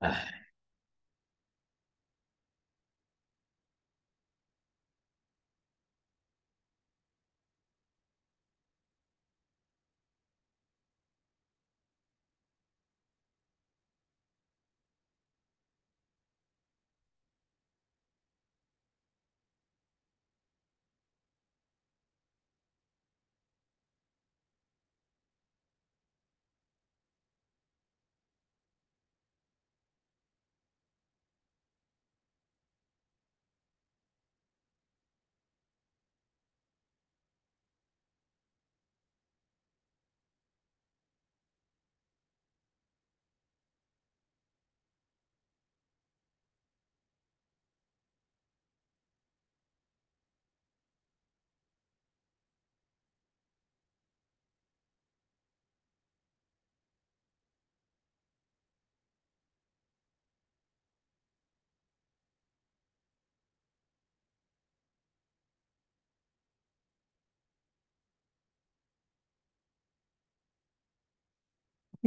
Uh,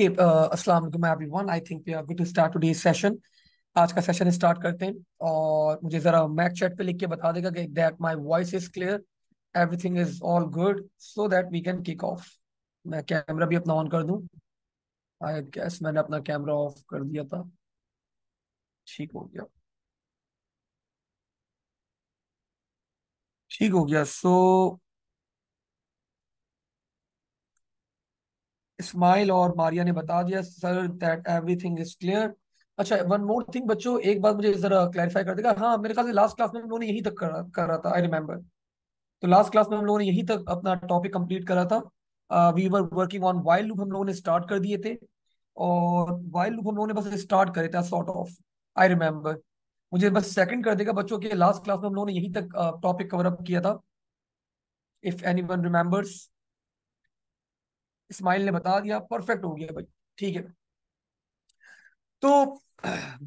Hey, uh, Assalamualaikum everyone. I think we are good to start today's आज का session start करते हैं और मुझे जरा मैक चैट पे लिख के बता देगा कि that my voice is clear everything is all good so that we can kick off मैं कैमरा भी अपना ऑन कर दूं आई गेस मैंने अपना कैमरा ऑफ कर दिया था ठीक हो गया ठीक हो गया सो so, इस्माइल और मारिया ने बता दिया sir that everything is clear अच्छा वन मोर थिंग बच्चों एक बात मुझे जरा क्लैरिफाई कर देगा हाँ मेरे ख्याल से लास्ट क्लास में हम लोगों ने यही तक कर, कर रहा था आई रिमेम्बर तो लास्ट क्लास में हम लोगों ने यही तक अपना टॉपिक कंप्लीट करा था we were working on while loop हम लोगों ने स्टार्ट कर दिए थे और वाइल्ड लूप हम लोगों ने बस स्टार्ट करे थे सॉर्ट ऑफ आई रिमेम्बर मुझे बस सेकंड कर देगा बच्चों के लास्ट क्लास में हम लोगों ने यही तक टॉपिक कवर अप किया था if any one remembers Ismail ने बता दिया परफेक्ट हो गया भाई ठीक है तो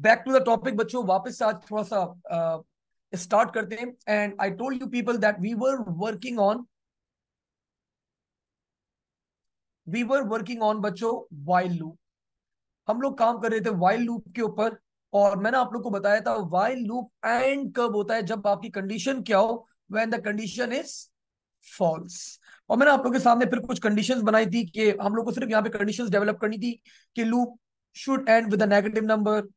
बैक टू द टॉपिक बच्चों वापस आज थोड़ा सा स्टार्ट uh, करते हैं and I told you people that we were working on we were working on बच्चों वाइल लूप हम लोग काम कर रहे थे वाइल लूप के ऊपर और मैंने आप लोग को बताया था वाइल लूप एंड कब होता है जब आपकी कंडीशन क्या हो when the condition is false और मैंने आप लोगों के सामने फिर कुछ कंडीशंस बनाई थी कि हम लोग को सिर्फ यहाँ पे कंडीशंस डेवलप करनी थी कि loop should end with a negative number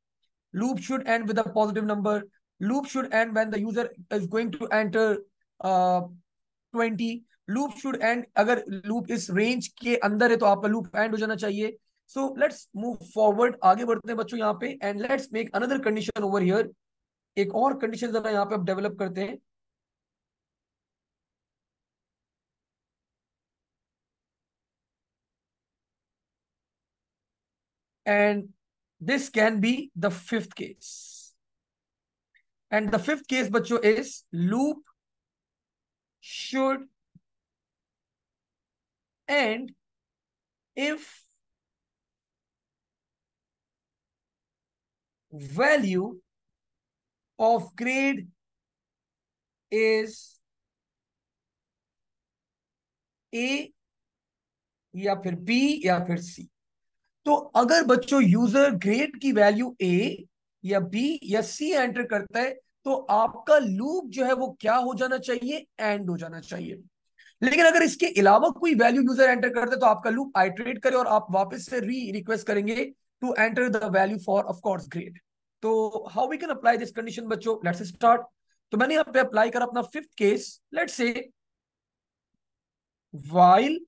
loop should end with a positive number loop should end when the user is going to enter twenty loop should end अगर लूप इस range के अंदर है तो आपका लूप एंड हो जाना चाहिए सो लेट्स मूव फॉरवर्ड आगे बढ़ते हैं बच्चों यहाँ पे and let's make another condition over here एक और कंडीशन जरा यहाँ पे आप डेवलप करते हैं And this can be the fifth case. And the fifth case, bacho, is loop should end if value of grade is A या फिर B या फिर C. तो अगर बच्चों यूजर ग्रेड की वैल्यू ए या बी या सी एंटर करता है तो आपका लूप जो है वो क्या हो जाना चाहिए एंड हो जाना चाहिए लेकिन अगर इसके अलावा कोई वैल्यू यूजर एंटर करते तो आपका लूप आइट्रेट करे और आप वापस से री रिक्वेस्ट करेंगे to enter the value for of course grade तो how we can apply this condition बच्चों लेट्स स्टार्ट तो मैंने यहां पे अप्लाई करा अपना fifth case late say while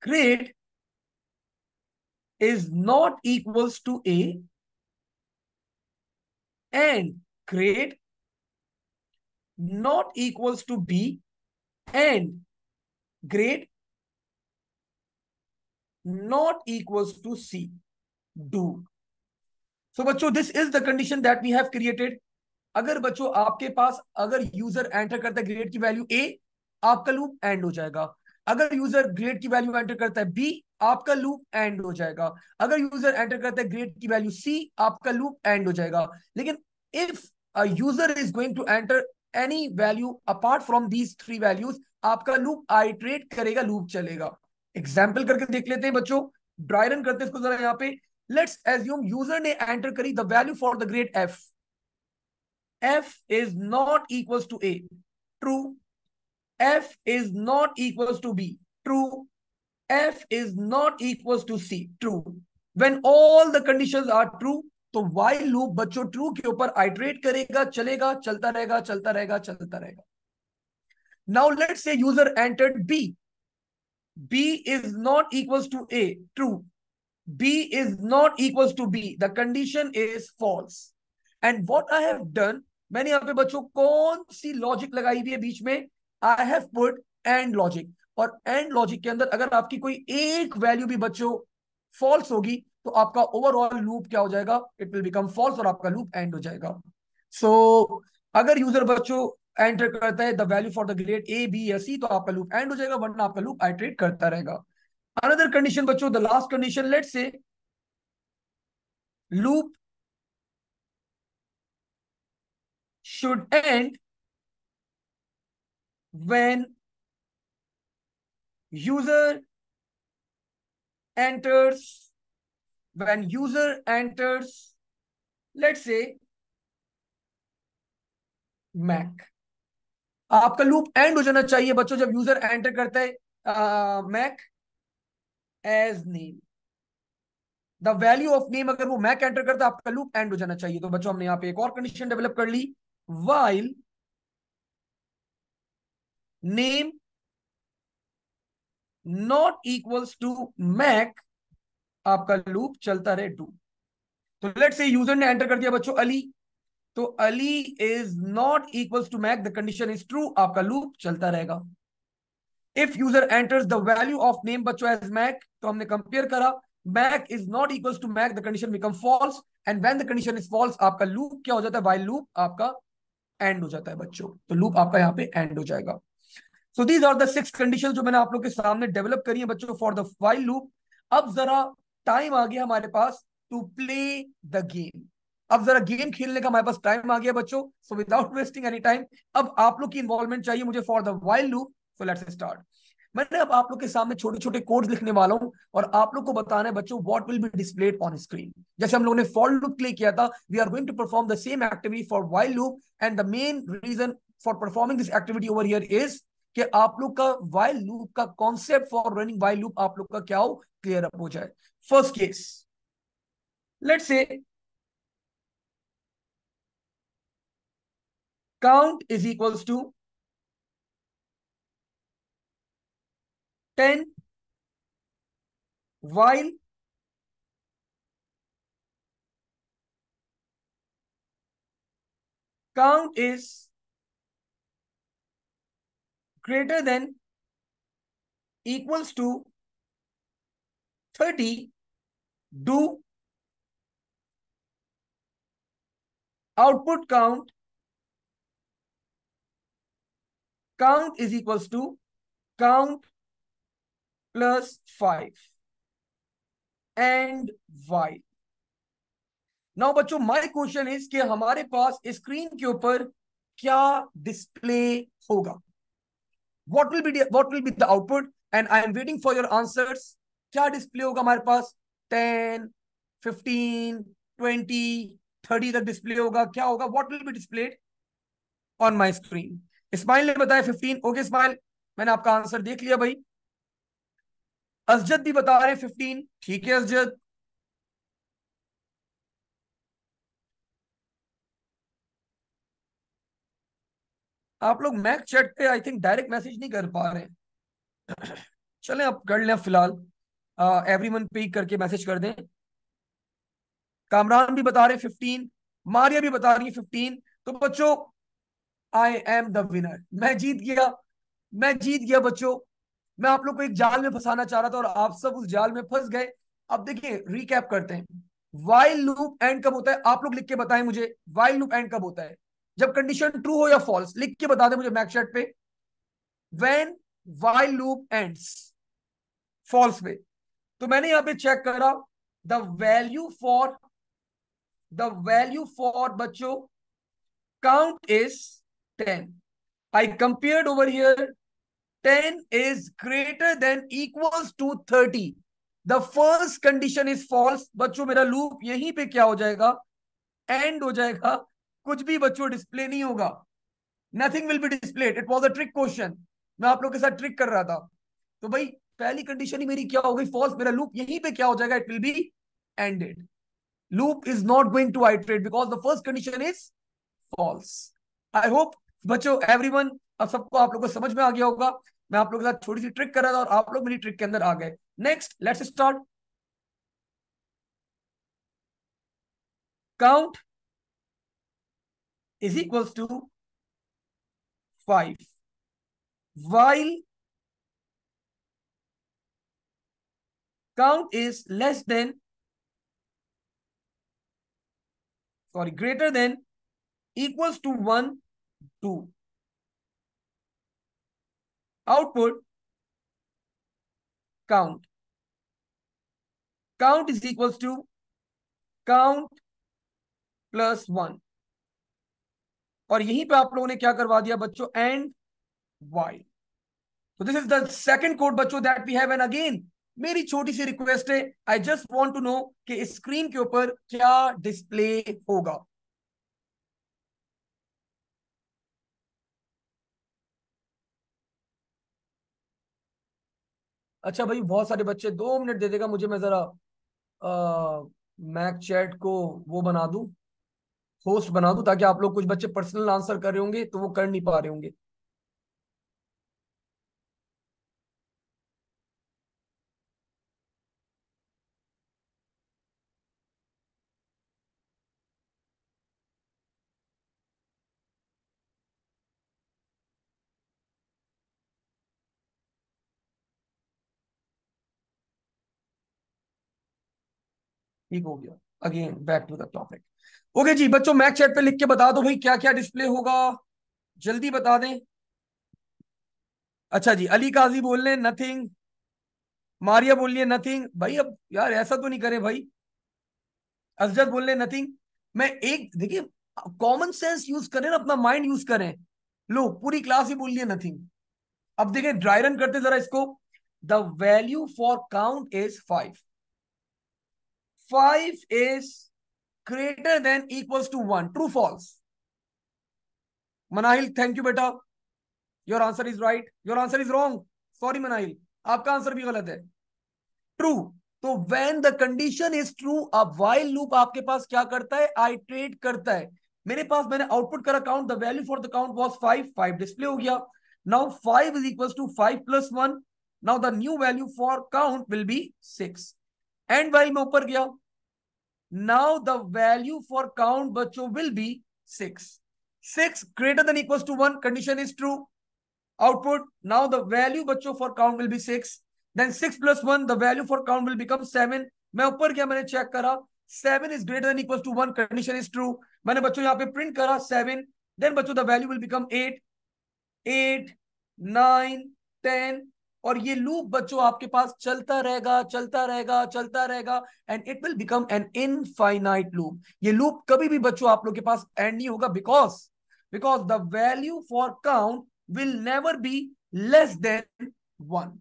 grade is not equals to A and grade not equals to B and grade not equals to C. Do. So bacho, this is the condition that we have created. अगर बच्चों आपके पास अगर user enter करता grade की value A आपका loop end हो जाएगा अगर यूजर ग्रेड की वैल्यू एंटर करता है बी आपका लूप एंड हो जाएगा अगर यूजर एंटर करता है ग्रेड की वैल्यू सी आपका लूप एंड हो जाएगा लेकिन if a user is going to enter any value apart from these three values आपका लूप आइट्रेट करेगा लूप चलेगा एग्जाम्पल करके देख लेते हैं बच्चों ड्राई रन करते हैं इसको जरा यहाँ पे लेट्स एज्यूम यूजर ने एंटर करी the value for the grade F F is not equal to A true f is not equals to b true f is not equals to c true when all the conditions are true तो while loop बच्चों true के ऊपर iterate करेगा चलेगा चलता रहेगा चलता रहेगा चलता रहेगा now let's say user enter B B is not equal to A true B is not equal to B the condition is false and what I have done मैंने यहां पे बच्चों कौन सी लॉजिक लगाई हुई है बीच में I have put and logic और एंड लॉजिक के अंदर अगर आपकी कोई एक वैल्यू भी बच्चों फॉल्स होगी तो आपका ओवरऑल लूप क्या हो जाएगा इट विल बिकम फॉल्स और आपका लूप एंड हो जाएगा सो so, अगर यूजर बच्चों एंटर करता है the value for the grade A B या सी तो आपका लूप एंड हो जाएगा वरना आपका लूप आइट्रेट करता रहेगा अनदर कंडीशन बच्चों the last condition let's say loop should end when user enters when user enters let's say mac आपका लूप एंड हो जाना चाहिए बच्चों जब यूजर एंटर करता है mac as name the value of name अगर वो मैक एंटर करता है आपका लूप एंड हो जाना चाहिए तो बच्चों हमने यहां पे एक और कंडीशन डेवलप कर ली while name not equals to mac आपका लूप चलता रहे डू तो लेट से यूजर ने एंटर कर दिया बच्चों अली तो Ali is not equals to mac the condition is true आपका लूप चलता रहेगा if user enters the value of name बच्चों एज मैक तो हमने कंपेयर करा mac is not equals to mac the condition become false and when the condition is false आपका loop क्या हो जाता है वाइल लूप आपका एंड हो जाता है बच्चों तो लूप आपका यहाँ पे एंड हो जाएगा सो दीज आर दिक्स कंडीशन जो मैंने आप लोग के सामने डेवलप करी है बच्चों फॉर द फाइल लूप अब जरा टाइम आ गया हमारे पास टू प्ले द गेम अब जरा गेम खेलने का हमारे पास टाइम आ गया बच्चों so without wasting any time अब आप लोग की इन्वॉल्वमेंट चाहिए मुझे for the while loop so let's start मैंने अब आप लोग के सामने छोटे छोटे कोड्स लिखने वाला हूं और आप लोग को बताना है बच्चों what will be displayed on screen जैसे हम लोगों ने फॉर लूप क्ले किया था we are going to perform the same activity for while loop and the main reason for performing this activity over here is कि आप लोग का वाइल लूप का concept for running while loop आप लोग का क्या हो क्लियर अप हो जाए first case late say count is equals to ten while count is greater than equals to 30 do output count count is equals to count plus 5 and while now बच्चों my question is कि हमारे पास screen के ऊपर क्या display होगा what will be what will be the output and i am waiting for your answers क्या display होगा हमारे पास टेन फिफ्टीन ट्वेंटी थर्टी तक डिस्प्ले होगा क्या होगा what will be displayed on my screen Ismail ने बताया फिफ्टीन ओके इस्माइल मैंने आपका आंसर देख लिया भाई असजद भी बता रहे हैं फिफ्टीन ठीक है असजद आप लोग मैक चैट पे आई थिंक डायरेक्ट मैसेज नहीं कर पा रहे चले आप कर लें फिलहाल एवरी मंथ पे करके मैसेज कर दें कामरान भी बता रहे फिफ्टीन मारिया भी बता रही फिफ्टीन तो बच्चों आई एम द विनर मैं जीत गया मैं जीत गया बच्चों मैं आप लोग को एक जाल में फंसाना चाह रहा था और आप सब उस जाल में फंस गए अब देखिए रिकैप करते हैं वाइल लूप एंड कब होता है आप लोग लिख के बताएं मुझे वाइल लूप एंड कब होता है जब कंडीशन ट्रू हो या फॉल्स लिख के बता दे मुझे मैकशर्ट पे when while loop end false पे तो मैंने यहां पे चेक करा the value for the value for बच्चों count is ten I compare over here ten is greater than equals to thirty the first condition is false बच्चों मेरा loop यहीं पे क्या हो जाएगा एंड हो जाएगा कुछ भी बच्चों डिस्प्ले नहीं होगा nothing will be displayed it was a trick question मैं आप लोग के साथ ट्रिक कर रहा था तो भाई पहली कंडीशन ही मेरी क्या हो गई फॉल्स मेरा लूप यहीं पे क्या हो जाएगा it will be ended loop is not going to iterate because the first condition is false I hope बच्चों वन अब सबको आप लोग को समझ में आ गया होगा मैं आप लोग के साथ छोटी सी ट्रिक कर रहा था और आप लोग मेरी ट्रिक के अंदर आ गए next let's start count is equals to 5. While count is less than, sorry, greater than, equals to 1, 2. Output, count. Count is equals to count plus 1. और यहीं पे आप लोगों ने क्या करवा दिया बच्चों एंड वाई तो this is the second code बच्चों that we have an again मेरी छोटी सी रिक्वेस्ट है I just want to know कि स्क्रीन के ऊपर क्या डिस्प्ले होगा अच्छा भाई बहुत सारे बच्चे दो मिनट दे देगा मुझे मैं जरा मैक चैट को वो बना दूं होस्ट बना दूं ताकि आप लोग कुछ बच्चे पर्सनल आंसर कर रहे होंगे तो वो कर नहीं पा रहे होंगे ठीक हो गया again back to the topic okay जी बच्चों मैक चैट पे लिख के बता दो भाई क्या क्या डिस्प्ले होगा जल्दी बता दें अच्छा जी अली काजी बोल रहे नथिंग मारिया बोल रही है नथिंग भाई अब यार ऐसा तो नहीं करे भाई अफजत बोल रहे नथिंग मैं एक देखिए कॉमन सेंस यूज करें ना अपना माइंड यूज करें लो पूरी क्लास ही बोल रही है नथिंग अब देखें ड्राई रन करते जरा इसको the value for count is five five is greater than equals to one. True, false? Manahil, thank you, beta. Your answer is right. Your answer is wrong. Sorry, Manahil. आपका answer भी गलत है true तो when the condition is true अब while loop आपके पास क्या करता है आई ट्रेड करता है मेरे पास मैंने आउटपुट करा count the value for the count was five five display हो गया now five is equal to five plus one now the new value for count will be six end while में ऊपर गया now the value for count बच्चों will be six six greater than equal to one condition is true output now the value बच्चों for count will be six then six plus one the value for count will become seven मैं ऊपर गया मैंने check करा seven is greater than equal to one condition is true मैंने बच्चों यहां पे प्रिंट करा सेवन देन बच्चों the value will become eight eight nine ten और ये लूप बच्चों आपके पास चलता रहेगा चलता रहेगा चलता रहेगा and it will become an infinite loop ये लूप कभी भी बच्चों आप लोग के पास एंड नहीं होगा because because the value for count will never be less than one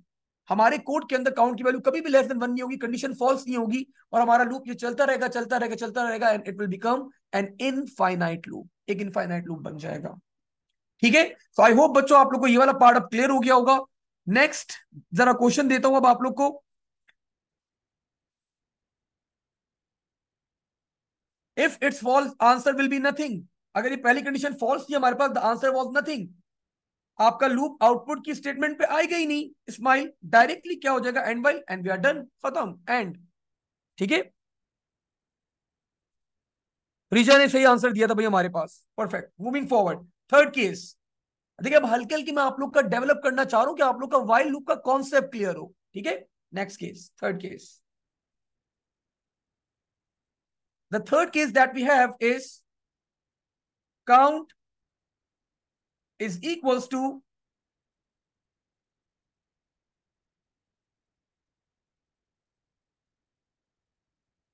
हमारे कोड के अंदर काउंट की वैल्यू कभी भी लेस देन वन नहीं होगी कंडीशन फॉल्स नहीं होगी और हमारा लूप ये चलता रहेगा चलता रहेगा चलता रहेगा and it will become an infinite loop एक इनफाइनाइट लूप बन जाएगा ठीक है सो आई होप बच्चों आप लोग को ये वाला पार्ट अब क्लियर हो गया होगा नेक्स्ट जरा क्वेश्चन देता हूं अब आप लोग को if it's false answer will be nothing अगर ये पहली कंडीशन फॉल्स थी हमारे पास द आंसर वॉज नथिंग आपका लूप आउटपुट की स्टेटमेंट पे आई गई नहीं स्माइल डायरेक्टली क्या हो जाएगा end while and we are done खत्म एंड ठीक है रिजा ने सही आंसर दिया था भाई हमारे पास perfect moving forward third case देखिए अब हल्के हल्के मैं आप लोग का डेवलप करना चाह रहा हूं कि आप लोग का वाइल्ड लुक का कॉन्सेप्ट क्लियर हो ठीक है next case third case the third case that we have is count is equals to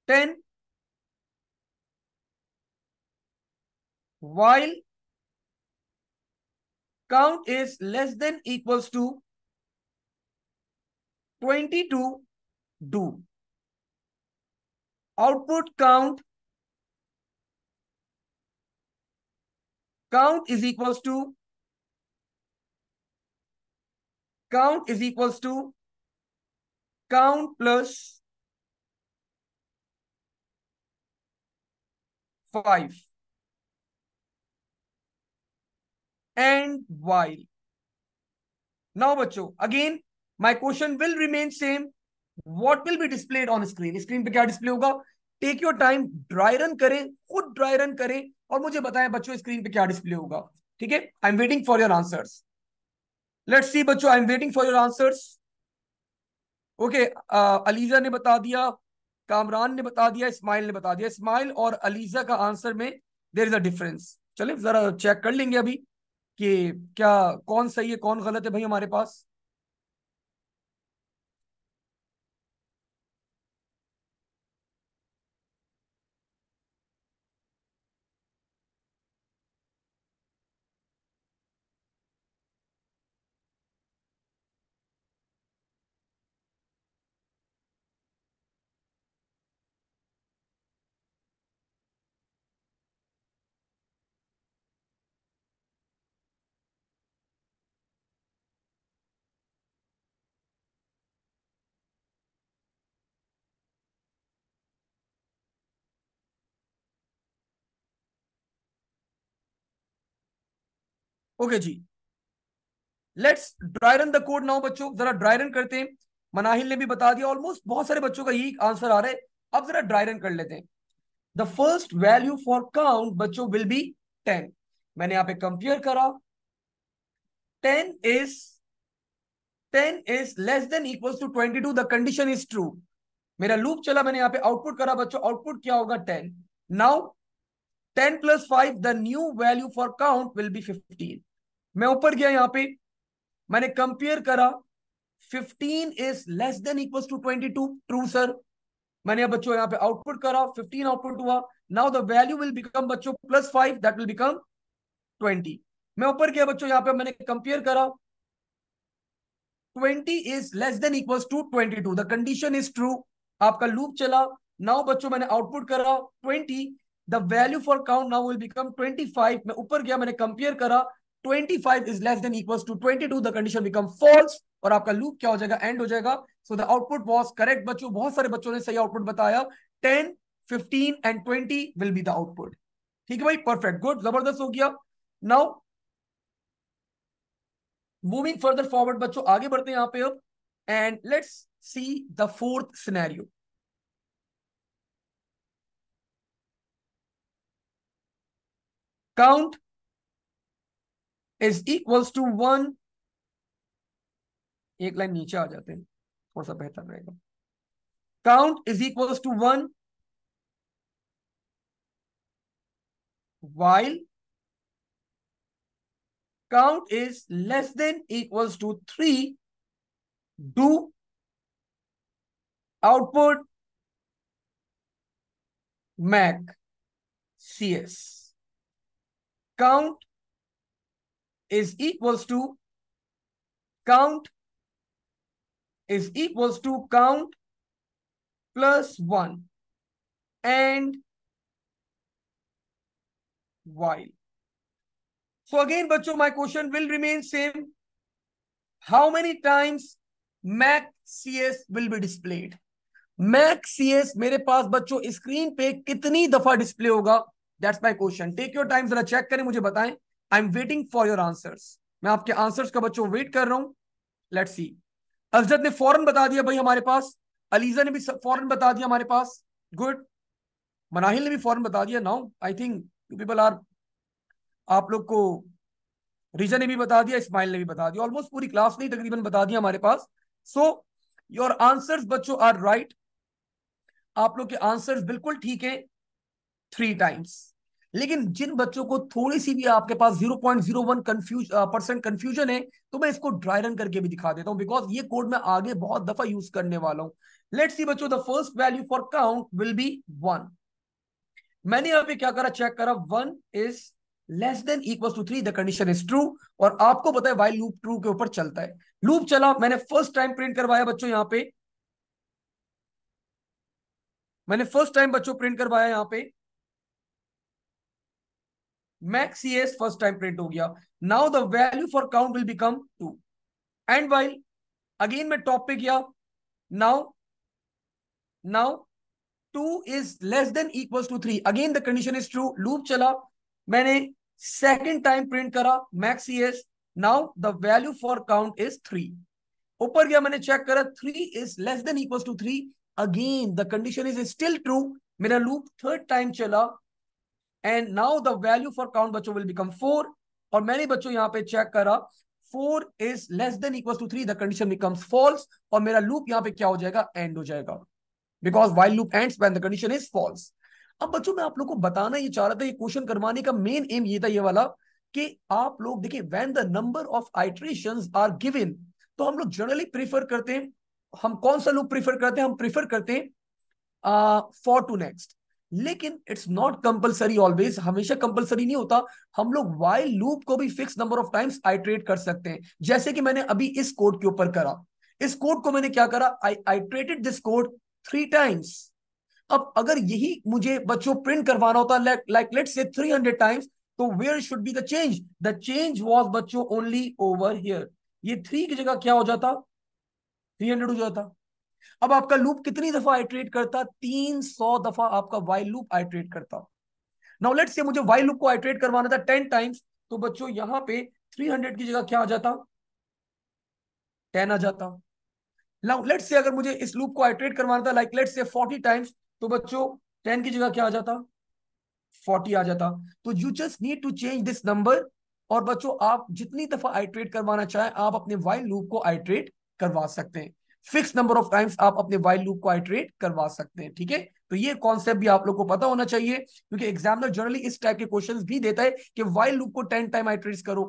ten while count is less than equals to 22 do. Output count count is equals to count is equals to count plus 5. End while now बच्चों again my question will remain same what will be displayed on screen screen पे क्या display होगा take your time dry run करें खुद dry run करें और मुझे बताएं बच्चों स्क्रीन पे क्या डिस्प्ले होगा ठीक है I am waiting for your answers let's see बच्चों I am waiting for your answers okay Aliza ने बता दिया कामरान ने बता दिया इस्माइल ने बता दिया इस्माइल और अलीजा का आंसर में देर इज अ डिफरेंस चले जरा चेक कर लेंगे अभी कि क्या कौन सही है कौन गलत है भाई हमारे पास ओके जी let's dry run the code now बच्चों जरा ड्राई रन करते हैं मनाहिल ने भी बता दिया ऑलमोस्ट बहुत सारे बच्चों का यही आंसर आ रहा है अब जरा ड्राई रन कर लेते हैं the first value for count बच्चों विल बी टेन मैंने यहां पे कंपेयर करा ten is ten is less than equal to twenty two the condition is true मेरा लूप चला मैंने यहां पे आउटपुट करा बच्चों आउटपुट क्या होगा ten now ten plus five the new value for count will be fifteen मैं ऊपर गया यहां पे मैंने कंपेयर करा 15 is less than equal to 22 true sir मैंने अब बच्चों यहां पे आउटपुट करा 15 आउटपुट हुआ now the value will become बच्चों plus five that will become 20 मैं ऊपर गया बच्चों यहां पे मैंने कंपेयर करा 20 is less than equal to 22 the condition is true आपका लूप चला नाउ बच्चों मैंने आउटपुट करा 20 the value for count now will become 25 मैं ऊपर गया मैंने कंपेयर करा 25 is less than equals to 22 the condition become false और आपका लूप क्या हो जाएगा एंड हो जाएगा so the output was correct बच्चों बहुत सारे बच्चों ने सही आउटपुट बताया 10 15 and 20 will be the output ठीक है भाई परफेक्ट गुड जबरदस्त हो गया नाउ मूविंग फर्दर फॉरवर्ड बच्चों आगे बढ़ते हैं यहां पे अब and let's see the fourth scenario count is equals to one एक लाइन नीचे आ जाते हैं थोड़ा सा बेहतर रहेगा count is equals to one while count is less than equals to three do output mac C S count is equals to count is equals to count plus 1 and while. So again, bachcho my question will remain same. How many times Mac CS will be displayed? Mac CS mere paas bachcho screen pe kitni dafa display hoga that's my question take your time zara check kare mujhe bataye I am waiting for your answers मैं आपके answers का बच्चों wait कर रहा हूं let see अफजद ने फौरन बता दिया भाई हमारे पास अलीजा ने भी फौरन बता दिया हमारे पास गुड मनाहिल ने भी फौरन बता दिया now I think people are आप लोग को रीजा ने भी बता दिया इस्माइल ने भी बता दिया ऑलमोस्ट पूरी क्लास ने तकरीबन बता दिया हमारे पास सो योर आंसर्स बच्चों आर राइट आप लोग के आंसर्स बिल्कुल ठीक है थ्री टाइम्स लेकिन जिन बच्चों को थोड़ी सी भी आपके पास zero zero point one confuse percent confusion है तो मैं इसको ड्राई रन करके भी दिखा देता हूं बिकॉज ये कोड मैं आगे बहुत दफा यूज करने वाला हूं लेट्स सी बच्चों the first value for count will be one मैंने यहां पे क्या करा चेक करा one is less than equal to three the condition is true और आपको पता है वाइल लूप ट्रू के ऊपर चलता है लूप चला मैंने फर्स्ट टाइम प्रिंट करवाया बच्चों यहां पे मैंने फर्स्ट टाइम बच्चों प्रिंट करवाया यहां पे max yes first time print ho gaya now the value for count will become 2 and while again main top pe gaya now now 2 is less than equals to 3 again the condition is true loop chala maine second time print kara max yes now the value for count is 3 ऊपर गया मैंने check करा three is less than equals to three again the condition is still true मेरा loop third time चला and now the value for count बच्चों will become four और मैंने बच्चों यहाँ पे चेक करा four is less than equal to three the condition becomes false और मेरा लूप यहाँ पे क्या हो जाएगा एंड हो जाएगा because while loop and the condition is false अब बच्चों मैं आप लोग को बताना ये चाह रहा था ये क्वेश्चन करवाने का मेन एम ये था ये वाला कि आप लोग देखिए when the number of iteration are given तो हम लोग जनरली प्रीफर करते हैं हम कौन सा लूप प्रीफर करते हैं हम प्रीफर करते हैं फॉर टू नेक्स्ट लेकिन इट्स नॉट कंपलसरी ऑलवेज हमेशा कंपलसरी नहीं होता हम लोग वाइल लूप को भी fix number of times iterate कर सकते हैं जैसे कि मैंने अभी इस कोड के ऊपर करा इस कोड को मैंने क्या करा I iterated this code three times अब अगर यही मुझे बच्चों प्रिंट करवाना होता लाइक लेट से 300 टाइम्स तो where should be the change the change was बच्चों ओनली ओवर हियर ये थ्री की जगह क्या हो जाता 300 हो जाता अब आपका लूप कितनी दफा आइट्रेट करता तीन सौ दफा आपका वाइल लूप आइट्रेट करता नाउ लेट्स से मुझे वाइल लूप को आइट्रेट करवाना था टेन टाइम्स तो बच्चों यहां पे थ्री हंड्रेड की जगह क्या आ जाता टेन आ जाता नाउ लेट्स से अगर मुझे इस लूप को आइट्रेट करवाना था like let's say forty times तो बच्चों टेन की जगह क्या आ जाता फोर्टी आ जाता तो you just need to change this number और बच्चों आप जितनी दफा आइट्रेट करवाना चाहें आप अपने वाइल लूप को आइट्रेट करवा सकते हैं फिक्स नंबर ऑफ टाइम्स आप अपने वाइल्ड लूप को आइट्रेट करवा सकते हैं ठीक है तो ये कॉन्सेप्ट भी आप लोग को पता होना चाहिए क्योंकि एग्जामिनर जनरली इस टाइप के क्वेश्चन भी देता है कि वाइल्ड लूप को टेन टाइम आइट्रेट करो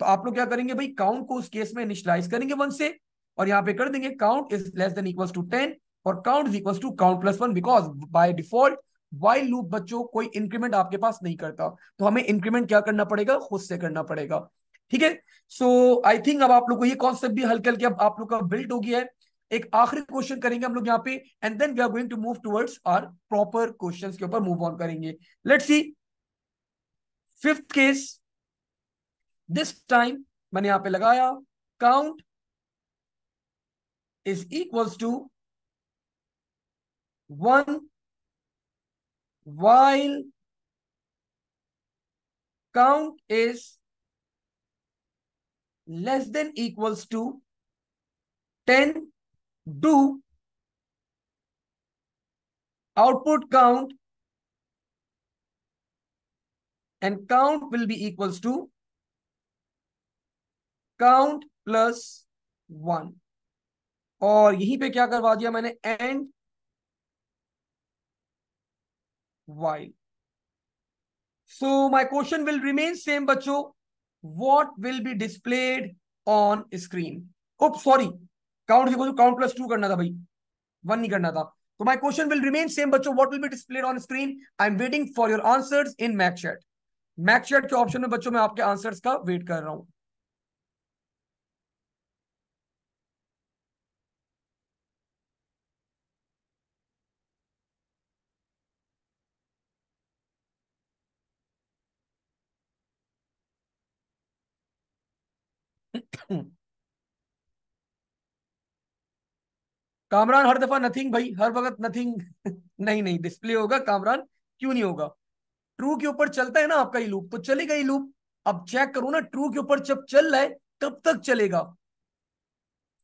तो आप लोग क्या करेंगे भाई काउंट को उस केस में इनिशलाइज करेंगे वन से और यहाँ पे कर देंगे count is less than equal to ten और count is equal to count plus one because by default while loop बच्चों कोई इंक्रीमेंट आपके पास नहीं करता तो हमें इंक्रीमेंट क्या करना पड़ेगा खुद से करना पड़ेगा ठीक है सो आई थिंक अब आप लोग को ये कॉन्सेप्ट भी हल्के हल्के अब आप लोग का बिल्ट हो गया है एक आखिरी क्वेश्चन करेंगे हम लोग यहाँ पे and then we are going to move towards our proper questions के ऊपर मूव ऑन करेंगे let's see fifth case this time मैंने यहां पे लगाया count is equals to one while count is less than equals to ten do output count and count will be equals to count plus one और यहीं पे क्या करवा दिया मैंने and why so my question will remain same बच्चों what will be displayed on screen oops sorry count देखो तो काउंट प्लस टू करना था भाई वन नहीं करना था तो my question will remain same बच्चों what will be displayed on screen I am waiting for your answers in Mac chat के ऑप्शन में बच्चों मैं आपके आंसर्स का वेट कर रहा हूं Mm-hmm. कामरान हर दफा नथिंग भाई हर वक्त नथिंग नहीं नहीं डिस्प्ले होगा कामरान क्यों नहीं होगा ट्रू के ऊपर चलता है ना आपका ये लूप तो चलेगा ये लूप अब चेक करो ना ट्रू के ऊपर जब चल रहा है तब तक चलेगा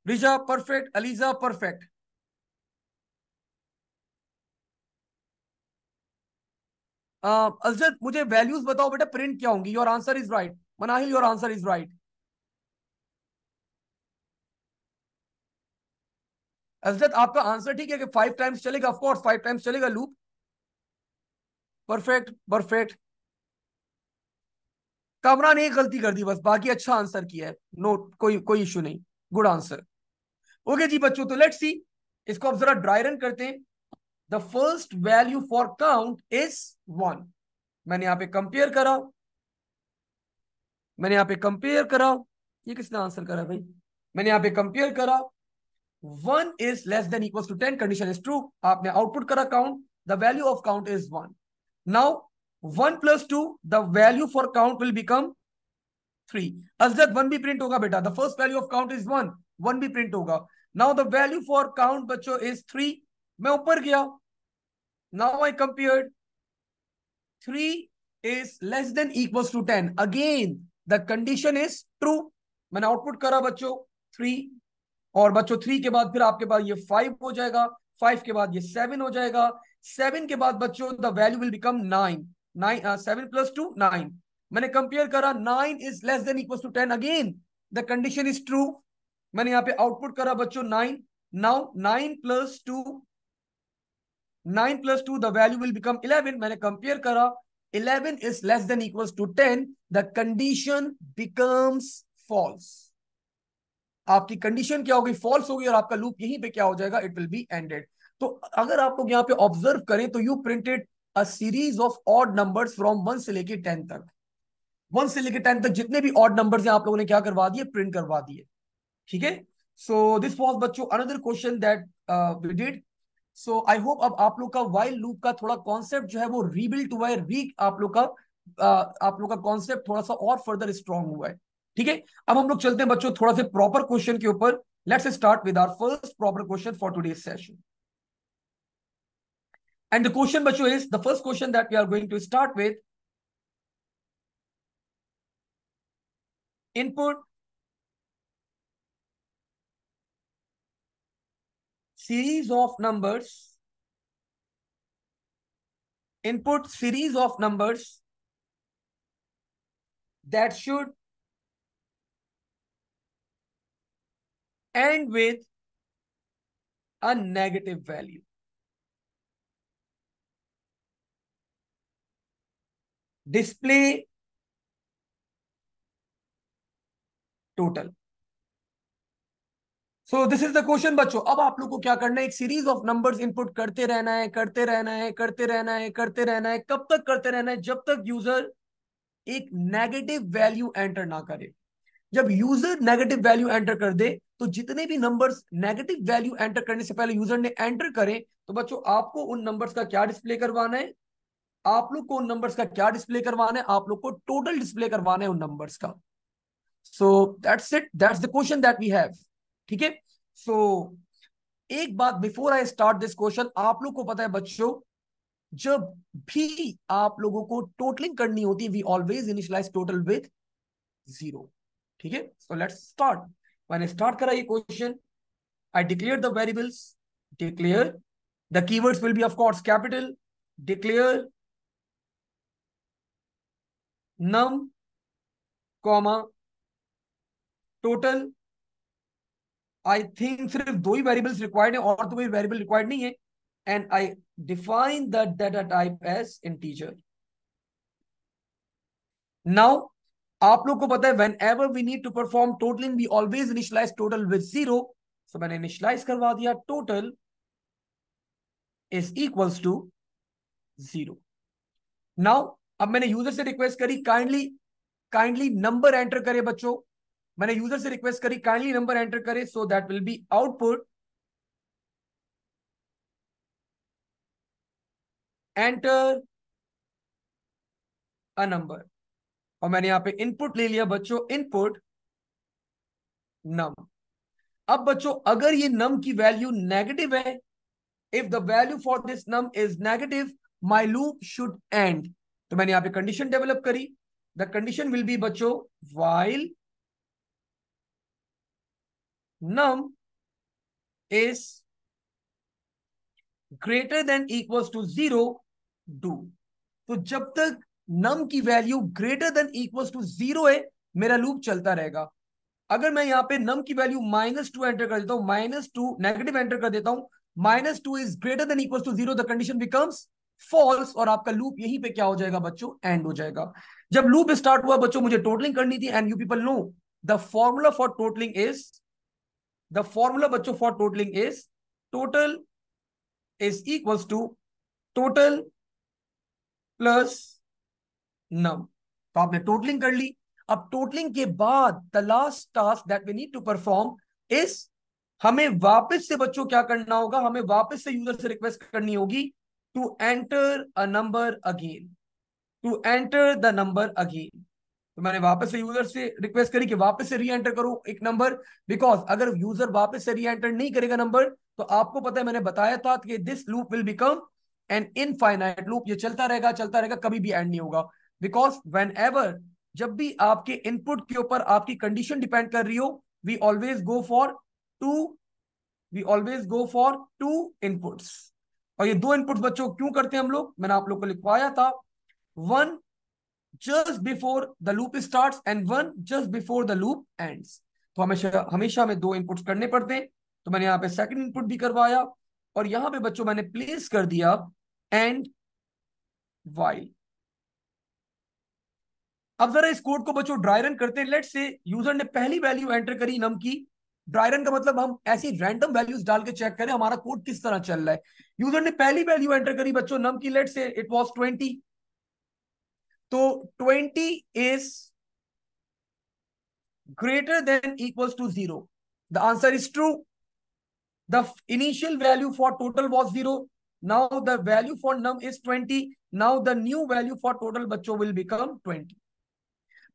रिजा परफेक्ट अलीजा परफेक्ट अजरत मुझे वैल्यूज बताओ बेटा प्रिंट क्या होंगी your answer is right Manahil your answer is right Azrat आपका आंसर ठीक है कि फाइव टाइम्स चलेगा ऑफ कोर्स फाइव टाइम्स चलेगा लूप परफेक्ट परफेक्ट कमरा ने गलती कर दी बस बाकी अच्छा आंसर किया है नो कोई कोई इशू नहीं गुड आंसर ओके जी बच्चों तो लेट्स सी इसको आप जरा ड्राई रन करते हैं the first value for count is one मैंने यहां पे कंपेयर करा मैंने यहां पे कंपेयर करा ये किसने आंसर करा भाई मैंने यहां पे कंपेयर करा one is less than equal to ten condition is true आपने आउटपुट करा count the value of count is one now one plus two the value for count will become three Azat one भी print होगा बेटा the first value of count is one one भी print होगा now the value for count बच्चों is three मैं ऊपर गया now I compare three is less than equal to ten again the condition is true मैंने output करा बच्चों three और बच्चों थ्री के बाद फिर आपके पास ये फाइव हो जाएगा फाइव के बाद ये सेवन हो जाएगा सेवन के बाद बच्चों the value will become nine nine seven plus two nine मैंने कंपेयर करा nine is less than equal to ten again the condition is true मैंने यहाँ पे आउटपुट करा बच्चों nine now nine plus two nine plus two the value will become eleven मैंने compare करा eleven is less than equal to ten the condition becomes false आपकी condition क्या होगी फॉल्स होगी और आपका लूप यहीं पे क्या हो जाएगा इट विल बी एंडेड तो अगर आप लोग यहाँ पे ऑब्जर्व करें तो you printed a series of odd numbers from one से लेके टेन तक वन से लेके टेन तक जितने भी ऑड नंबर्स हैं आप लोगों ने क्या करवा दिए प्रिंट करवा दिए ठीक है सो दिस वॉज बच्चो another question that we did so I hope अब आप लोग का वाइल लूप का थोड़ा कॉन्सेप्ट जो है वो रीबिल्ट हुआ है री आप लोग का uh, आप लोग का कॉन्सेप्ट थोड़ा सा और फर्दर स्ट्रॉन्ग हुआ है ठीक है अब हम लोग चलते हैं बच्चों थोड़ा से प्रॉपर क्वेश्चन के ऊपर let's start with our first proper question for today session and the question बच्चो is the first question that we are going to start with input series of numbers input series of numbers that should and with a negative value. Display total. So this is the question बच्चों अब आप लोग को क्या करना है एक series of numbers input करते रहना है करते रहना है करते रहना है करते रहना है कब तक करते रहना है जब तक यूजर एक नेगेटिव वैल्यू एंटर ना करे जब यूजर नेगेटिव वैल्यू एंटर कर दे तो जितने भी नंबर्स नेगेटिव वैल्यू एंटर करने से पहले यूजर ने एंटर करें तो बच्चों आपको उन नंबर्स का क्या डिस्प्ले करवाना है आप लोग को उन नंबर्स का क्या डिस्प्ले करवाना है आप लोग को टोटल डिस्प्ले करवाना है उन नंबर्स का so that's it that's the question that we have ठीक है सो एक बात before I start this question आप लोग को पता है बच्चों जब भी आप लोगों को टोटलिंग करनी होती है we always initialise total with zero ठीक है सो लेट्स स्टार्ट मैंने स्टार्ट करा ये question I declare the variables declare the keywords will be of course capital declare num comma total I think सिर्फ दो ही वेरिएबल्स रिक्वायर्ड है और तो कोई वेरिएबल रिक्वायर्ड नहीं है and I define the data type as integer now आप लोग को पता है whenever we need to perform total in we always initialise total with zero मैंने इनिशलाइज करवा दिया total is equals to zero now अब मैंने यूजर से रिक्वेस्ट करी काइंडली काइंडली नंबर एंटर करे बच्चों मैंने यूजर से रिक्वेस्ट करी काइंडली नंबर एंटर करे so that will be output enter a number और मैंने यहां पे इनपुट ले लिया बच्चों इनपुट नम अब बच्चों अगर ये नम की वैल्यू नेगेटिव है if the value for this num is negative my loop should end तो मैंने यहां पे कंडीशन डेवलप करी द कंडीशन विल बी बच्चों while num is greater than equals to zero do तो जब तक नम की value greater than equals to zero है मेरा लूप चलता रहेगा अगर मैं यहाँ पे नम की वैल्यू माइनस टू एंटर कर देता हूं माइनस टू नेगेटिव एंटर कर देता हूं minus two is greater than equals to zero the condition becomes false और आपका लूप यहीं पे क्या हो जाएगा बच्चों एंड हो जाएगा जब लूप स्टार्ट हुआ बच्चों मुझे टोटलिंग करनी थी and you people know the formula for totalling is the formula बच्चों for totalling is total is equals to total plus num तो आपने टोटलिंग कर ली अब टोटलिंग के बाद the last task that we need to perform is हमें वापस से बच्चों क्या करना होगा हमें वापस से यूजर से रिक्वेस्ट करनी होगी to enter a number again to enter the number again तो मैंने वापस से यूजर से रिक्वेस्ट करी कि वापस से री एंटर करो एक नंबर बिकॉज अगर यूजर वापस से री एंटर नहीं करेगा नंबर तो आपको पता है मैंने बताया था कि this loop will become an infinite loop ये चलता रहेगा चलता रहेगा कभी भी एंड नहीं होगा बिकॉज वेन एवर जब भी आपके इनपुट के ऊपर आपकी कंडीशन डिपेंड कर रही हो we always go for two we always go for two inputs और ये दो इनपुट बच्चों क्यों करते हैं हम लोग मैंने आप लोग को लिखवाया था one just before the loop start and one just before the loop end तो हमेशा हमेशा हमें दो इनपुट्स करने पड़ते हैं तो मैंने यहाँ पे सेकेंड इनपुट भी करवाया और यहां पे बच्चों मैंने प्लेस कर दिया एंड वाइल अब जरा इस कोड को बच्चों ड्राई रन करते हैं लेट से यूजर ने पहली वैल्यू एंटर करी नम की ड्राई रन का मतलब हम ऐसी रैंडम वैल्यूज डाल के चेक करें हमारा कोड किस तरह चल रहा है यूजर ने पहली वैल्यू एंटर करी बच्चों नम की let say it was twenty तो twenty is greater than equal to zero the answer is true the initial value for total was zero now the value for num is twenty now the new value for total बच्चों will become twenty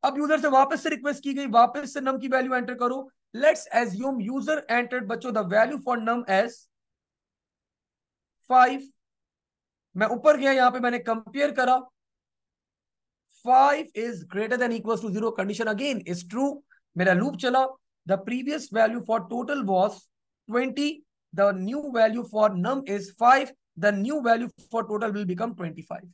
अब user से वापस से request की गई वापस से num की वैल्यू एंटर करो लेट्स यूम यूजर एंटर बच्चो the value for num as five मैं ऊपर गया यहां पे मैंने कंपेयर करा five is greater than equal to zero condition again is true मेरा लूप चला the previous value for total was twenty the new value for num is five the new value for total will become twenty five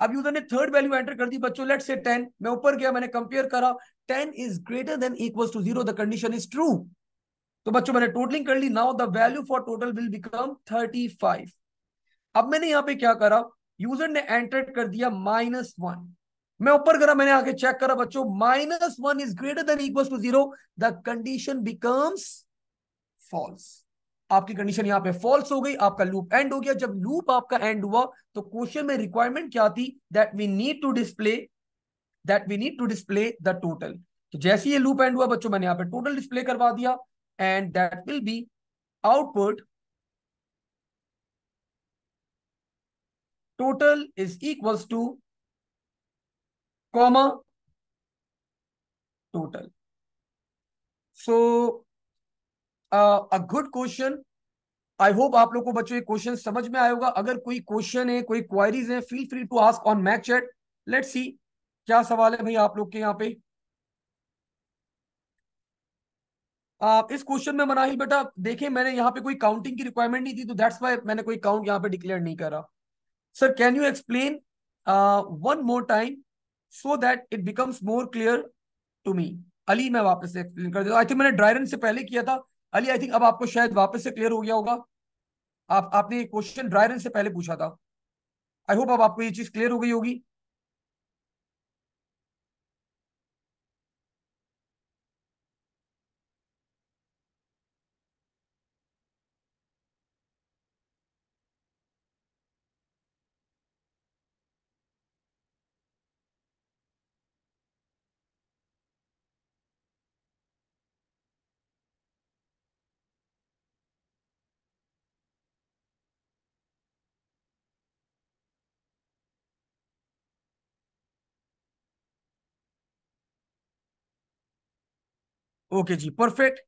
अब user ने third value enter कर दी बच्चों late से ten मैं ऊपर गया मैंने कंपेयर करा ten is greater than equal to zero condition is true तो बच्चों मैंने टोटलिंग कर ली now the value for total will become thirty five अब मैंने यहां पे क्या करा यूजर ने एंटर कर दिया माइनस वन मैं ऊपर करा मैंने आगे चेक करा बच्चों minus one is greater than equal to zero the condition becomes false आपकी कंडीशन यहाँ पे फॉल्स हो गई आपका लूप एंड हो गया जब लूप आपका एंड हुआ तो क्वेश्चन में रिक्वायरमेंट क्या थी that we need to display that we need to display the total तो जैसे ये लूप एंड हुआ बच्चों मैंने यहाँ पे टोटल डिस्प्ले करवा दिया and that will be output total is equals to comma total so a good question I hope आप लोग को बच्चों ये क्वेश्चन समझ में आए होगा अगर कोई क्वेश्चन है कोई क्वारीज है feel free to ask on Mac chat let see क्या सवाल है भाई आप लोग के यहाँ पे आप इस क्वेश्चन में मनाही बेटा देखें मैंने यहाँ पे कोई काउंटिंग की रिक्वायरमेंट नहीं थी तो दैट्स वाई मैंने कोई काउंट यहाँ पे डिक्लेयर नहीं करा sir can you explain one more time so that it becomes more clear to me Ali मैं वापस से एक्सप्लेन कर देता आई थिंक मैंने ड्राइरन से पहले किया था अली आई थिंक अब आपको शायद वापस से क्लियर हो गया होगा आप आपने क्वेश्चन रन से पहले पूछा था आई होप अब आपको ये चीज क्लियर हो गई होगी okay ji perfect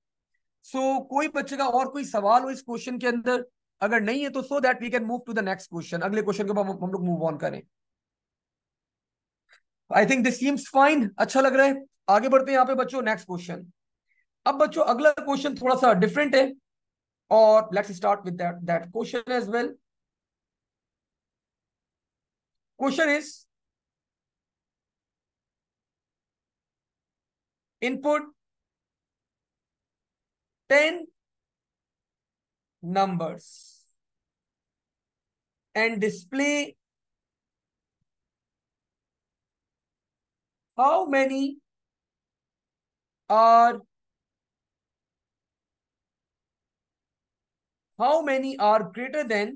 so so, कोई बच्चे का और कोई सवाल हो इस क्वेश्चन के अंदर अगर नहीं है तो so that we can move to the next question अगले क्वेश्चन के बाद हम लोग मूव ऑन करें I think this seems fine अच्छा लग रहा है आगे बढ़ते हैं यहाँ पे बच्चों नेक्स्ट क्वेश्चन अब बच्चों अगला क्वेश्चन थोड़ा सा डिफरेंट है और let's start with that that question as well question is input 10 numbers and display how many are how many are greater than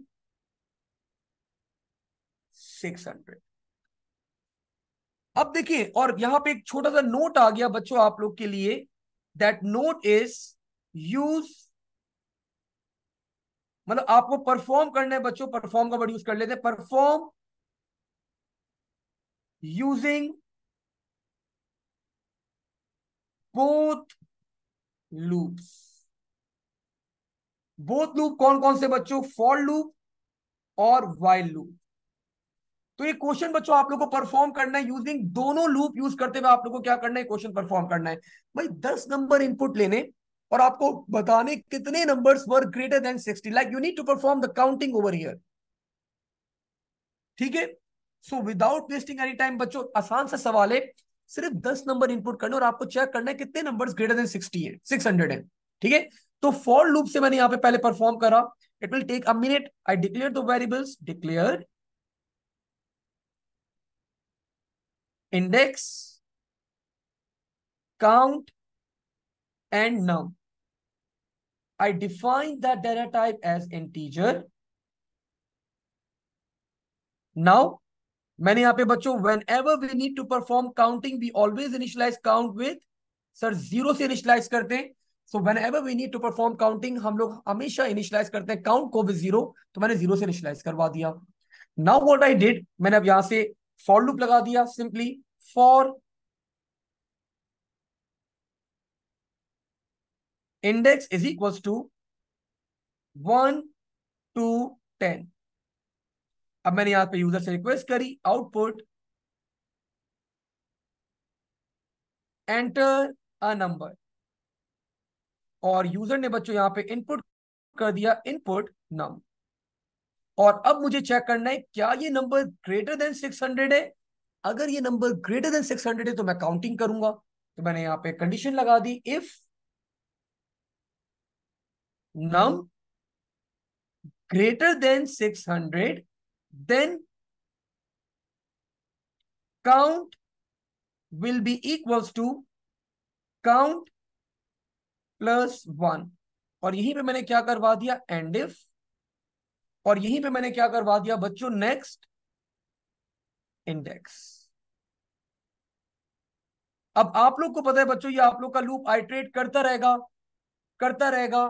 600 अब देखिए और यहां पे एक छोटा सा नोट आ गया बच्चों आप लोग के लिए दैट नोट इज यूज मतलब आपको परफॉर्म करने बच्चों परफॉर्म का वर्ड यूज कर लेते हैं perform using both loops both loop कौन कौन से बच्चों फॉर लूप और वाइल लूप तो ये क्वेश्चन बच्चों आप लोग को परफॉर्म करना है यूजिंग दोनों लूप यूज करते हुए आप लोग को क्या करना है क्वेश्चन परफॉर्म करना है भाई दस नंबर इनपुट लेने और आपको बताने कितने numbers were greater than 60 like you need to perform the counting over here ठीक है so without wasting any time बच्चों आसान सा सवाल है सिर्फ दस नंबर इनपुट करने और आपको चेक करना है कितने नंबर्स ग्रेटर देन 60 है 600 है ठीक है तो फॉर लूप से मैंने यहां पे पहले परफॉर्म करा it will take a minute I declare the variables declare index count and num I define that data type as integer. Now, मैंने यहाँ पे बच्चों whenever we need to perform counting, we always initialize count with sir zero से initialize करते हैं so whenever we need to perform counting हम लोग हमेशा इनिशलाइज करते हैं काउंट को विद जीरो तो मैंने जीरो से इनिशलाइज करवा दिया नाउ वॉट आई डिड मैंने अब यहां से फॉर लूप लगा दिया simply for index is equals to one two ten अब मैंने यहां पे यूजर से रिक्वेस्ट करी आउटपुट एंटर अ नंबर और यूजर ने बच्चों यहां पे इनपुट कर दिया इनपुट नम और अब मुझे चेक करना है क्या ये नंबर ग्रेटर देन 600 है अगर ये नंबर ग्रेटर देन 600 है तो मैं काउंटिंग करूंगा तो मैंने यहां पे कंडीशन लगा दी if num greater than 600, then count will be equals to count plus one और यहीं पे मैंने क्या करवा दिया एंड इफ और यहीं पे मैंने क्या करवा दिया बच्चों नेक्स्ट इंडेक्स अब आप लोग को पता है बच्चों ये आप लोग का लूप आइट्रेट करता रहेगा करता रहेगा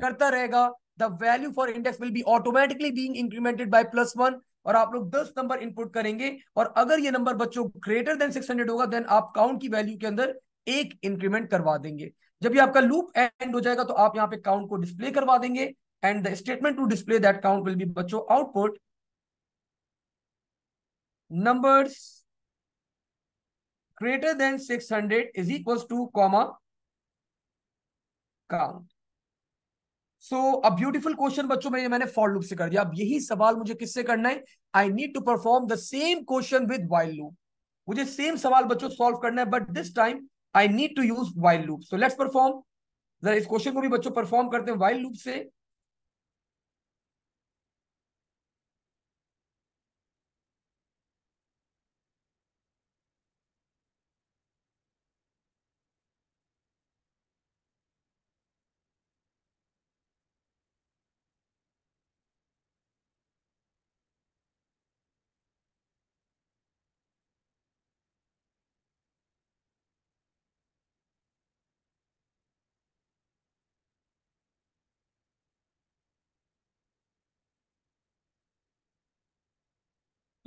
करता रहेगा the value for index will be automatically being incremented by plus one और आप लोग दस नंबर इनपुट करेंगे और अगर ये नंबर बच्चों ग्रेटर देन सिक्स हंड्रेड होगा देन आप काउंट की वैल्यू के अंदर एक इंक्रीमेंट करवा देंगे जब ये आपका लूप एंड हो जाएगा तो आप यहाँ पे काउंट को डिस्प्ले करवा देंगे and the statement to display that count will be बच्चों output greater than six 600 is equal to comma count so a beautiful question बच्चों में मैंने फॉर लूप से कर दिया अब यही सवाल मुझे किससे करना है I need to perform the same question with while loop मुझे सेम सवाल बच्चों सॉल्व करना है but this time I need to use while loop so let's perform जरा इस क्वेश्चन को भी बच्चों परफॉर्म करते हैं वाइल लूप से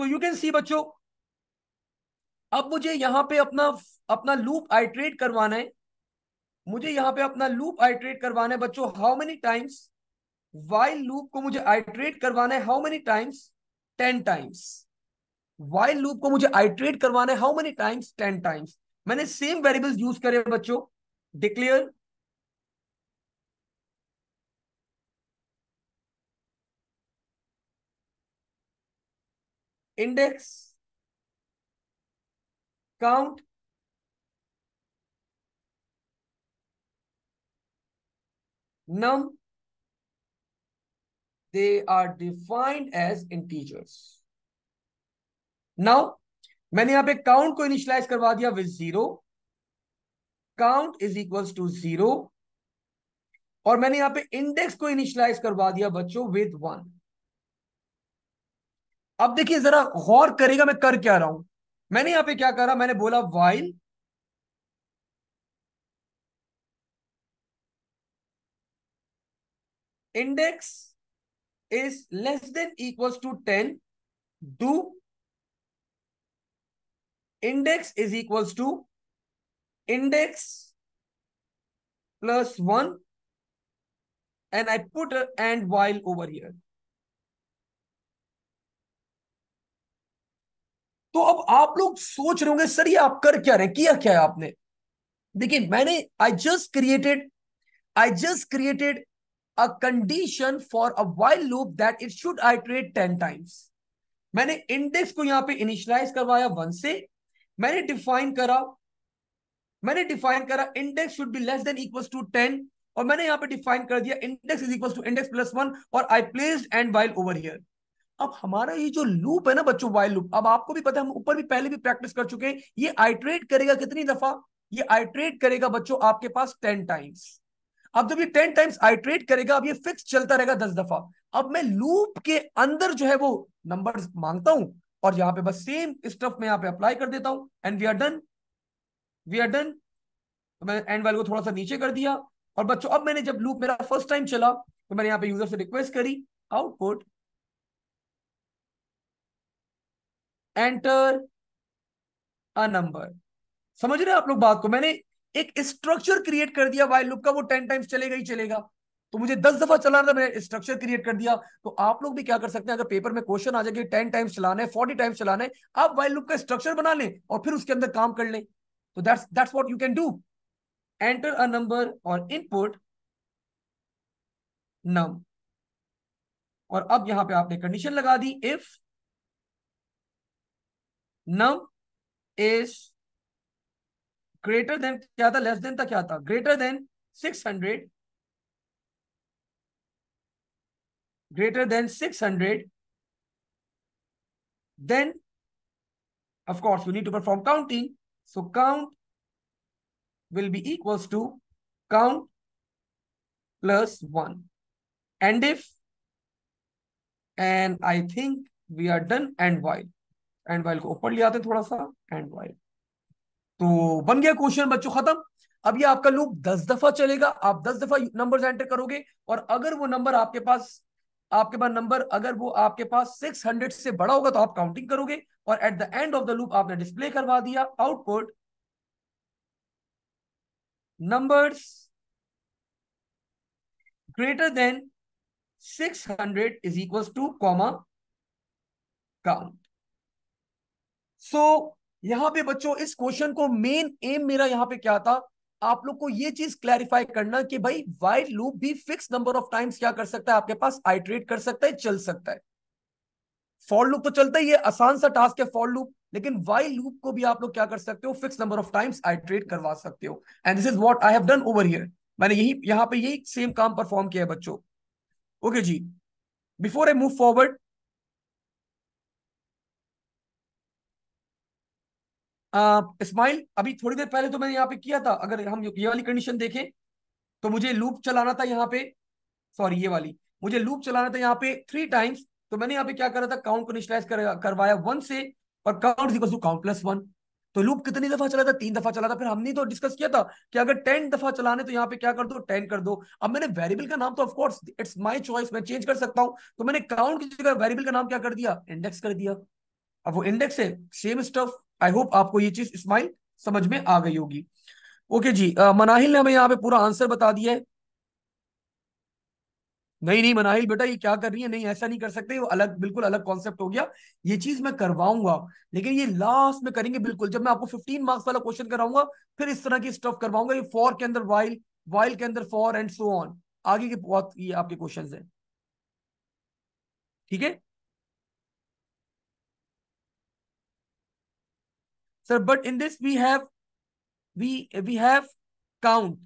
तो यू कैन सी बच्चों अब मुझे यहां पे अपना अपना लूप आइट्रेट करवाना है मुझे यहां पे अपना लूप आइट्रेट करवाना है बच्चों how many times while loop को मुझे आइट्रेट करवाना है how many times ten times while loop को मुझे आइट्रेट करवाना है how many times ten times मैंने सेम वेरिएबल्स यूज करे बच्चों declare index count num they are defined as integers now मैंने यहां पे काउंट को इनिशियलाइज करवा दिया with zero count is equals to zero और मैंने यहां पे इंडेक्स को इनिशियलाइज करवा दिया बच्चों विद वन अब देखिए जरा गौर करेगा मैं कर क्या रहा हूं मैंने यहां पे क्या करा मैंने बोला while index is less than equals to ten do index is equals to index plus one and I put end while over here तो अब आप लोग सोच रहे होंगे सर ये आप कर क्या रहे किया क्या है आपने देखिए मैंने I just created I just created a condition for a while loop that it should iterate ten times मैंने इंडेक्स को यहां पे इनिशलाइज करवाया वन से मैंने डिफाइन करा मैंने डिफाइन करा index should be less than equal to ten और मैंने यहां पे डिफाइन कर दिया index is equal to index plus one और I place end while over here अब हमारा ये जो लूप है ना बच्चों वाइल लूप अब आपको भी पता है हम ऊपर भी पहले भी प्रैक्टिस कर चुके हैं ये आइट्रेट करेगा कितनी दफा ये आइट्रेट करेगा बच्चों आपके पास टेन टाइम्स अब जब ये टेन टाइम्स आइट्रेट करेगा अब ये फिक्स चलता रहेगा दस दफा अब मैं लूप के अंदर जो है वो नंबर मांगता हूं और यहां पे बस सेम स्टफ में यहां पे अप्लाई कर देता हूं and we are done we are done तो मैं एंड वैल्यू को थोड़ा सा नीचे कर दिया और बच्चों अब मैंने जब लूप मेरा फर्स्ट टाइम चला तो मैंने यहां पे यूजर से रिक्वेस्ट करी आउटपुट एंटर अ नंबर समझ रहे आप लोग बात को मैंने एक स्ट्रक्चर क्रिएट कर दिया वाई लुक का वो टेन टाइम्स चलेगा ही चलेगा तो मुझे दस दफा चलाना था मैंने स्ट्रक्चर क्रिएट कर दिया तो आप लोग भी क्या कर सकते हैं अगर पेपर में क्वेश्चन आ जाएगी टेन टाइम्स चलाना है फोर्टी टाइम्स चलाना है आप वाइल लुक का स्ट्रक्चर बना लें और फिर उसके अंदर काम कर लें तो that's that's what you can do enter a number और इनपुट नम और अब यहां पे आपने कंडीशन लगा दी if num is greater than क्या less than था greater than 600 greater than 600 then of course we need to perform counting so count will be equals to count plus 1 and if and i think we are done and while end while को ऊपर ले आते हैं थोड़ा सा and while तो बन गया क्वेश्चन बच्चों खत्म अब ये आपका लूप दस दफा चलेगा आप दस दफा नंबर एंटर करोगे और अगर वो नंबर आपके पास आपके पास नंबर अगर वो आपके पास 600 से बड़ा होगा तो आप काउंटिंग करोगे और at the end of the loop आपने डिस्प्ले करवा दिया output greater than six 600 is equal to comma count so so, यहां पे बच्चों इस क्वेश्चन को मेन एम मेरा यहाँ पे क्या था आप लोग को ये चीज क्लैरिफाई करना कि भाई वाइल लूप भी फिक्स नंबर ऑफ टाइम्स क्या कर सकता है आपके पास आइट्रेट कर सकता है चल सकता है फॉर लूप तो चलता ही है आसान सा टास्क है फॉर लूप लेकिन वाइल लूप को भी आप लोग क्या कर सकते हो fix number of times iterate करवा सकते हो and this is what I have done over here मैंने यही यहाँ पे यही सेम काम परफॉर्म किया है बच्चों ओके okay जी before I move forward Ismail अभी थोड़ी देर पहले तो मैंने यहाँ पे किया था अगर हम ये वाली कंडीशन देखें तो मुझे लूप चलाना था यहाँ पे सॉरी ये वाली मुझे लूप चलाना था यहाँ पे थ्री टाइम्स तो मैंने यहाँ पे क्या करा था काउंट को निश्चलाइज कर, करवाया वन से और count equal to count plus one तो लूप कितनी दफा चला था तीन दफा चला था फिर हमने तो डिस्कस किया था कि अगर टेन दफा चलाने तो यहाँ पे क्या कर दो टेन कर दो अब मैंने वेरिएबल का नाम तो ऑफकोर्स इट्स माय चॉइस मैं चेंज कर सकता हूँ तो मैंने काउंट की जगह वेरिएबल का नाम क्या कर दिया इंडेक्स कर दिया अब वो इंडेक्स है सेम स्टफ आई होप आपको ये चीज स्माइल समझ में आ गई होगी ओके जी आ, मनाहिल ने हमें यहाँ पे पूरा आंसर बता दिया है नहीं नहीं मनाहिल बेटा ये क्या कर रही है नहीं ऐसा नहीं कर सकते वो अलग बिल्कुल अलग कॉन्सेप्ट हो गया ये चीज मैं करवाऊंगा लेकिन ये लास्ट में करेंगे बिल्कुल जब मैं आपको 15 मार्क्स वाला क्वेश्चन कराऊंगा फिर इस तरह की स्टफ करवाऊंगा ये फॉर के अंदर वाइल वाइल के अंदर फॉर एंड सो ऑन आगे के बहुत ये आपके क्वेश्चन है ठीक है sir but in this we have we we have count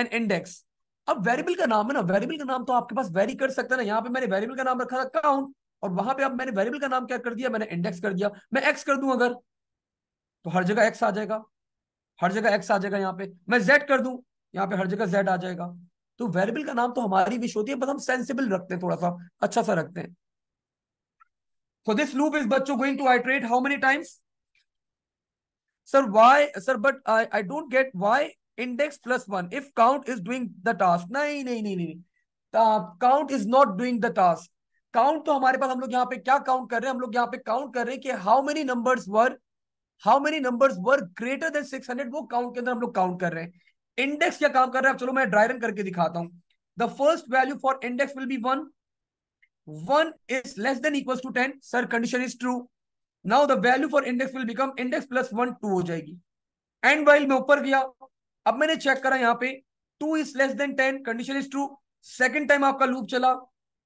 and index अब वेरिएबल का नाम है ना वेरिएबल का नाम तो आपके पास वेरी कर सकता है ना यहाँ पे मैंने वेरिएबल का नाम रखा था काउंट और वहां पे आप मैंने वेरिएबल का नाम क्या कर दिया मैंने इंडेक्स कर दिया मैं एक्स कर दूं अगर तो हर जगह एक्स आ जाएगा हर जगह एक्स आ जाएगा यहाँ पे मैं जेड कर दू यहाँ पे हर जगह जेड आ जाएगा तो वेरिएबल का नाम तो हमारी विश होती है बस हम सेंसिबल रखते हैं थोड़ा सा अच्छा सा रखते हैं सो दिस लूप इज बच्चों going to iterate how many times Sir, why? Sir, but I, I don't get why index plus 1 if count is doing the task. nahi nahi nahi नहीं count is not doing the task count तो हमारे पास हम लोग यहाँ पे क्या count कर रहे हैं हम लोग यहाँ पे काउंट कर रहे हैं कि how many numbers were how many numbers were greater than 600 वो काउंट के अंदर हम लोग काउंट कर रहे हैं इंडेक्स क्या काम कर रहा है चलो मैं ड्राई रन करके दिखाता हूँ the first value for index will be one one is less than equal to ten sir condition is true now the value for index will become index plus one two हो जाएगी and while मैं ऊपर गया अब मैंने check करा यहाँ पे two is less than ten condition is true second time आपका लूप चला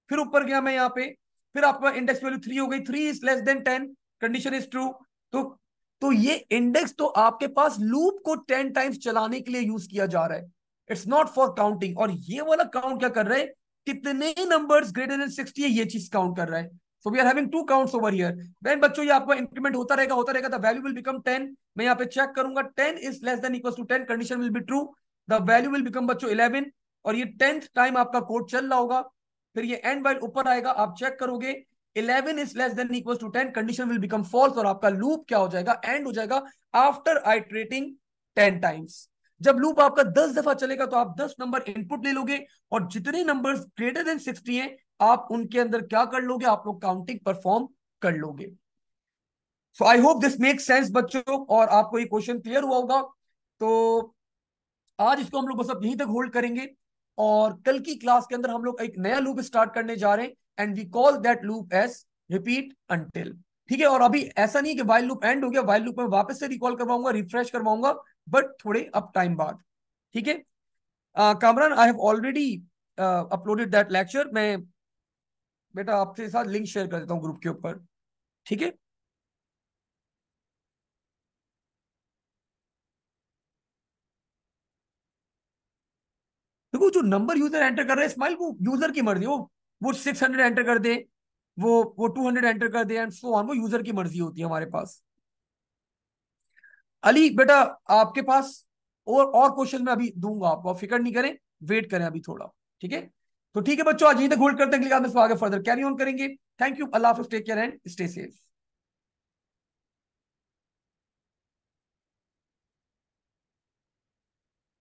फिर ऊपर गया मैं यहाँ पे फिर आपका इंडेक्स वैल्यू थ्री हो गई three is less than ten condition is true तो तो ये इंडेक्स तो आपके पास लूप को टेन टाइम्स चलाने के लिए यूज किया जा रहा है इट्स नॉट फॉर काउंटिंग और ये वाला काउंट क्या कर रहा है कितने नंबर्स ग्रेटर देन सिक्सटी है ये चीज काउंट कर रहा है so we are having two counts over here then बच्चों ये आपका इंक्रीमेंट होता रहेगा होता रहेगा द वैल्यू विल बिकम 10 मैं यहां पे चेक करूंगा 10 is less than equals to 10 condition will be true the value will become बच्चों 11 और ये 10th टाइम आपका कोड चल रहा होगा फिर ये एंड व्हाइल ऊपर आएगा आप चेक करोगे 11 is less than equals to 10 condition will become false और आपका लूप क्या हो जाएगा एंड हो जाएगा आफ्टर आइटरेटिंग 10 टाइम्स जब लूप आपका 10 दफा चलेगा तो आप 10 नंबर इनपुट ले लोगे और जितने नंबर्स ग्रेटर देन 60 हैं आप उनके अंदर क्या कर लोगे आप लोग काउंटिंग परफॉर्म कर लोगे so I hope this make sense बच्चों और आपको ये क्वेश्चन क्लियर हुआ होगा तो आज इसको हम लोग बस अब यहीं तक होल्ड करेंगे और कल की क्लास के अंदर हम लोग एक नया लूप स्टार्ट करने जा रहे हैं and we call that loop as repeat until ठीक है और अभी ऐसा नहीं कि वाइल लूप एंड हो गया वाइल लूप में वापस से रिकॉल करवाऊंगा रिफ्रेश करवाऊंगा बट थोड़े अब टाइम बाद ठीक है Kamran I have already uploaded that lecture मैं बेटा आपके साथ लिंक शेयर कर देता हूँ ग्रुप के ऊपर ठीक है देखो जो नंबर यूजर एंटर कर रहे हैं स्माइल वो यूजर की मर्जी हो वो सिक्स हंड्रेड एंटर कर दे वो वो टू हंड्रेड एंटर कर दे एंड सो ऑन वो यूजर की मर्जी होती है हमारे पास अली बेटा आपके पास और और क्वेश्चन में अभी दूंगा आपको आप फिक्र नहीं करें वेट करें अभी थोड़ा ठीक है तो ठीक है बच्चों आज यहीं तक होल्ड करते हैं अगली में आगे फर्दर कैरी ऑन करेंगे थैंक यू अल्लाह हाफिज take care and stay safe